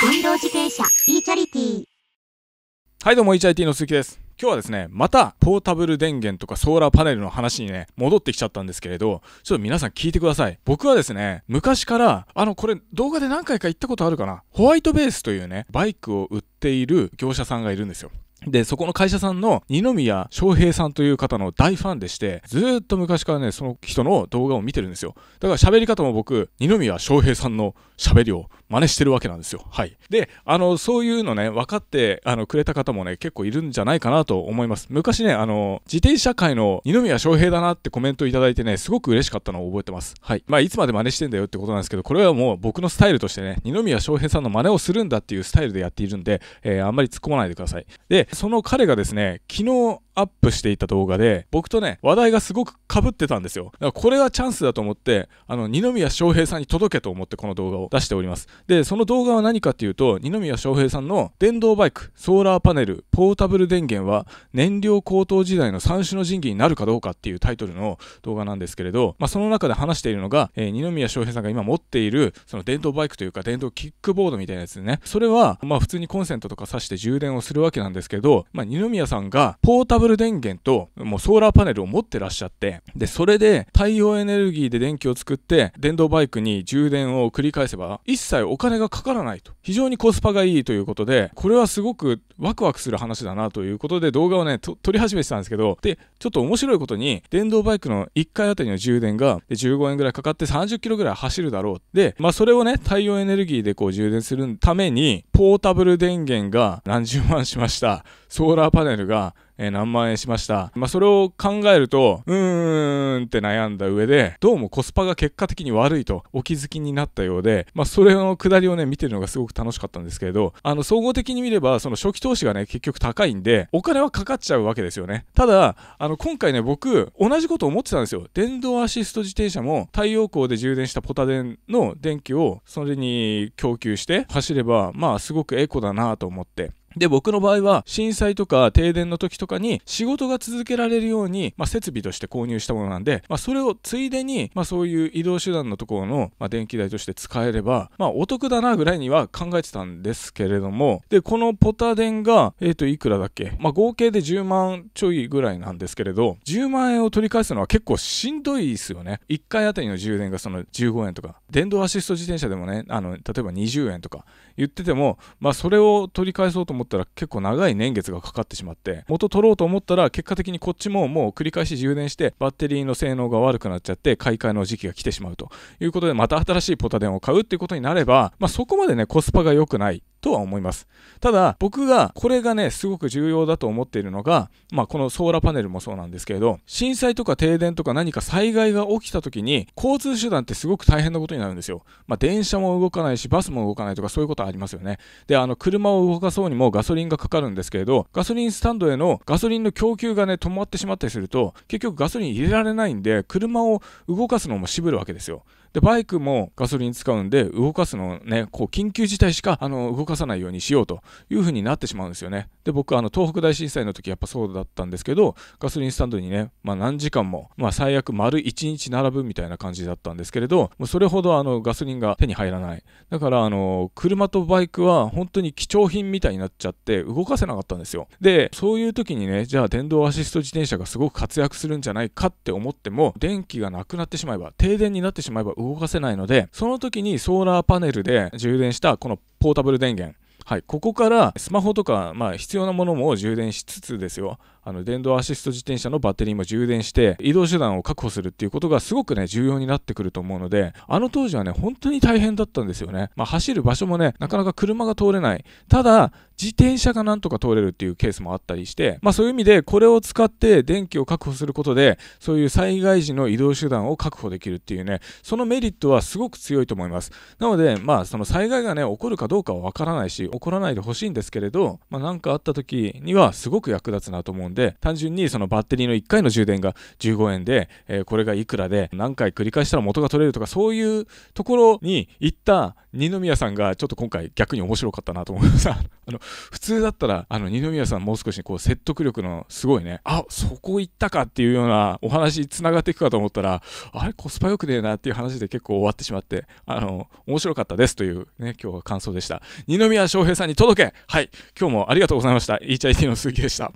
電動自転車 e チャリティはいどうも HIT の鈴木です今日はですね、またポータブル電源とかソーラーパネルの話にね、戻ってきちゃったんですけれど、ちょっと皆さん聞いてください。僕はですね、昔から、あの、これ動画で何回か行ったことあるかなホワイトベースというね、バイクを売っている業者さんがいるんですよ。で、そこの会社さんの二宮翔平さんという方の大ファンでして、ずっと昔からね、その人の動画を見てるんですよ。だから喋り方も僕、二宮翔平さんの喋りを真似してるわけなんですよ。はい。で、あの、そういうのね、分かって、あの、くれた方もね、結構いるんじゃないかなと思います。昔ね、あの、自転車界の二宮翔平だなってコメントいただいてね、すごく嬉しかったのを覚えてます。はい。まあ、いつまで真似してんだよってことなんですけど、これはもう僕のスタイルとしてね、二宮翔平さんの真似をするんだっていうスタイルでやっているんで、えー、あんまり突っ込まないでください。で、その彼がですね、昨日、アップしていた動画で、僕とね、話題がすごく被ってたんですよ。だからこれはチャンスだと思って、あの、二宮翔平さんに届けと思ってこの動画を出しております。で、その動画は何かっていうと、二宮翔平さんの電動バイク、ソーラーパネル、ポータブル電源は燃料高騰時代の三種の神器になるかどうかっていうタイトルの動画なんですけれど、まあ、その中で話しているのが、えー、二宮翔平さんが今持っている、その電動バイクというか電動キックボードみたいなやつね。それは、まあ、普通にコンセントとか挿して充電をするわけなんですけど、まあ、二宮さんがポータブルル電源ともうソーラーパネルを持ってらっしゃってでそれで太陽エネルギーで電気を作って電動バイクに充電を繰り返せば一切お金がかからないと非常にコスパがいいということでこれはすごくワクワクする話だなということで動画をね撮り始めてたんですけどでちょっと面白いことに電動バイクの1回あたりの充電が15円ぐらいかかって30キロぐらい走るだろうでまあそれをね太陽エネルギーでこう充電するためにポータブル電源が何十万しましたソーラーパネルが、えー、何万円しました。まあ、それを考えると、うーんって悩んだ上で、どうもコスパが結果的に悪いとお気づきになったようで、まあ、それの下りをね、見てるのがすごく楽しかったんですけれど、あの、総合的に見れば、その初期投資がね、結局高いんで、お金はかかっちゃうわけですよね。ただ、あの、今回ね、僕、同じこと思ってたんですよ。電動アシスト自転車も、太陽光で充電したポタ電の電気を、それに供給して走れば、まあ、すごくエコだなと思って。で、僕の場合は、震災とか停電の時とかに仕事が続けられるように、まあ、設備として購入したものなんで、まあ、それをついでに、まあ、そういう移動手段のところの、まあ、電気代として使えれば、まあ、お得だなぐらいには考えてたんですけれども、で、このポタ電が、えっ、ー、と、いくらだっけまあ、合計で10万ちょいぐらいなんですけれど、10万円を取り返すのは結構しんどいですよね。1回あたりの充電がその15円とか、電動アシスト自転車でもね、あの、例えば20円とか言ってても、まあ、それを取り返そうと思思ったら結構長い年月がかかってしまって元取ろうと思ったら結果的にこっちももう繰り返し充電してバッテリーの性能が悪くなっちゃって買い替えの時期が来てしまうということでまた新しいポタ電を買うっていうことになれば、まあ、そこまでねコスパが良くないとは思います。ただ、僕がこれがね、すごく重要だと思っているのが、まあ、このソーラーパネルもそうなんですけれど、震災とか停電とか何か災害が起きた時に、交通手段ってすごく大変なことになるんですよ。まあ、電車も動かないし、バスも動かないとかそういうことありますよね。で、あの、車を動かそうにもガソリンがかかるんですけれど、ガソリンスタンドへのガソリンの供給がね、止まってしまったりすると、結局ガソリン入れられないんで、車を動かすのも渋るわけですよ。で、バイクもガソリン使うんで、動かすのね、こう、緊急事態しか、あの、動かさないようにしようという風になってしまうんですよね。で、僕、あの、東北大震災の時やっぱそうだったんですけど、ガソリンスタンドにね、まあ、何時間も、まあ、最悪丸1日並ぶみたいな感じだったんですけれど、もうそれほど、あの、ガソリンが手に入らない。だから、あの、車とバイクは本当に貴重品みたいになっちゃって、動かせなかったんですよ。で、そういう時にね、じゃあ、電動アシスト自転車がすごく活躍するんじゃないかって思っても、電気がなくなってしまえば、停電になってしまえば、動かせないので、その時にソーラーパネルで充電したこのポータブル電源、はい、ここからスマホとか、まあ、必要なものも充電しつつですよあの電動アシスト自転車のバッテリーも充電して移動手段を確保するっていうことがすごくね重要になってくると思うのであの当時はね本当に大変だったんですよね、まあ、走る場所もねなかなか車が通れないただ自転車がなんとか通れるっていうケースもあったりして、まあ、そういう意味でこれを使って電気を確保することでそういう災害時の移動手段を確保できるっていうねそのメリットはすごく強いと思いますなのでまあその災害がね起こるかどうかはわからないし起こらないでほしいんですけれど、まあ、かあった時にはすごく役立つなと思うんでで単純にそのバッテリーの1回の充電が15円で、えー、これがいくらで何回繰り返したら元が取れるとかそういうところに行った二宮さんがちょっと今回逆に面白かったなと思いますあの普通だったらあの二宮さんもう少しこう説得力のすごいねあそこ行ったかっていうようなお話につながっていくかと思ったらあれコスパ良くねえなっていう話で結構終わってしまってあの面白かったですというね今日は感想でした二宮翔平さんに届けはい今日もありがとうございました HIT の鈴木でした